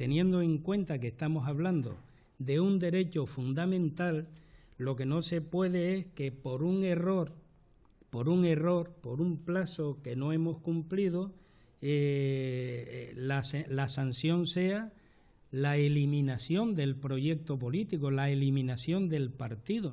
teniendo en cuenta que estamos hablando de un derecho fundamental, lo que no se puede es que por un error, por un error, por un plazo que no hemos cumplido, eh, la sanción sea la eliminación del proyecto político, la eliminación del partido.